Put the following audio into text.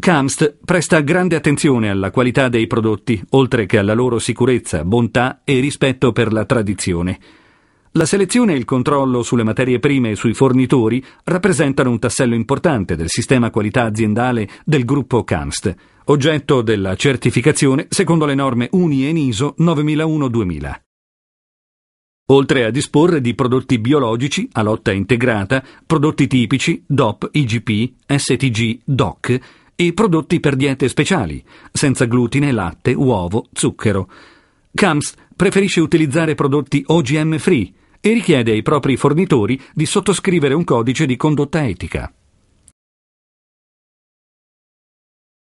Kamst presta grande attenzione alla qualità dei prodotti, oltre che alla loro sicurezza, bontà e rispetto per la tradizione. La selezione e il controllo sulle materie prime e sui fornitori rappresentano un tassello importante del sistema qualità aziendale del gruppo Kamst, oggetto della certificazione secondo le norme UNI e NISO 9001-2000. Oltre a disporre di prodotti biologici a lotta integrata, prodotti tipici DOP, IGP, STG, DOC, i prodotti per diete speciali, senza glutine, latte, uovo, zucchero. CAMS preferisce utilizzare prodotti OGM free e richiede ai propri fornitori di sottoscrivere un codice di condotta etica.